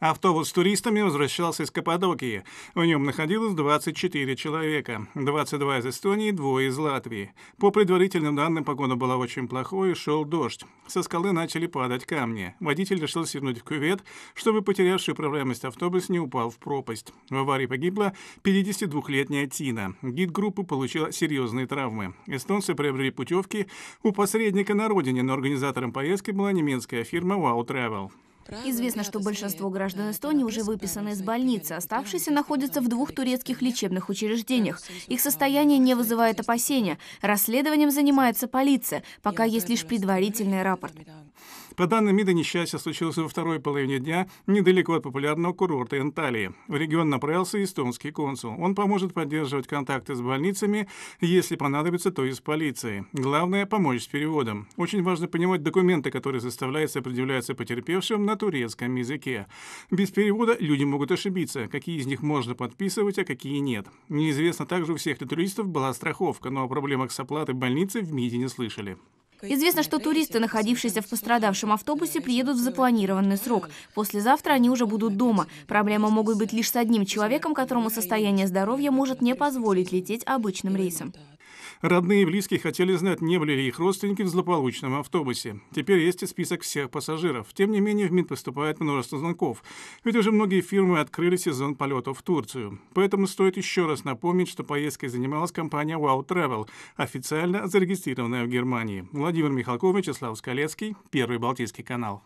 Автобус с туристами возвращался из Каппадокии. В нем находилось 24 человека, 22 из Эстонии, двое из Латвии. По предварительным данным, погода была очень плохой, и шел дождь. Со скалы начали падать камни. Водитель решил свернуть в кювет, чтобы потерявший управляемость автобус не упал в пропасть. В аварии погибла 52-летняя Тина. Гид группы получила серьезные травмы. Эстонцы приобрели путевки у посредника на родине, но организатором поездки была немецкая фирма Wow Travel. Известно, что большинство граждан Эстонии уже выписаны из больницы. Оставшиеся находятся в двух турецких лечебных учреждениях. Их состояние не вызывает опасения. Расследованием занимается полиция. Пока есть лишь предварительный рапорт. По данным МИДа, несчастье случилось во второй половине дня недалеко от популярного курорта Анталии. В регион направился эстонский консул. Он поможет поддерживать контакты с больницами, если понадобится, то и с полицией. Главное – помочь с переводом. Очень важно понимать документы, которые заставляются и предъявляются потерпевшим на турецком языке. Без перевода люди могут ошибиться, какие из них можно подписывать, а какие нет. Неизвестно также у всех ли туристов была страховка, но о проблемах с оплатой больницы в МИДе не слышали. Известно, что туристы, находившиеся в пострадавшем автобусе, приедут в запланированный срок. Послезавтра они уже будут дома. Проблемы могут быть лишь с одним человеком, которому состояние здоровья может не позволить лететь обычным рейсом. Родные и близкие хотели знать, не были ли их родственники в злополучном автобусе. Теперь есть и список всех пассажиров. Тем не менее, в МИД поступает множество звонков. Ведь уже многие фирмы открыли сезон полетов в Турцию. Поэтому стоит еще раз напомнить, что поездкой занималась компания Wow Travel, официально зарегистрированная в Германии. Владимир Михалков, Вячеслав Скалецкий, Первый Балтийский канал.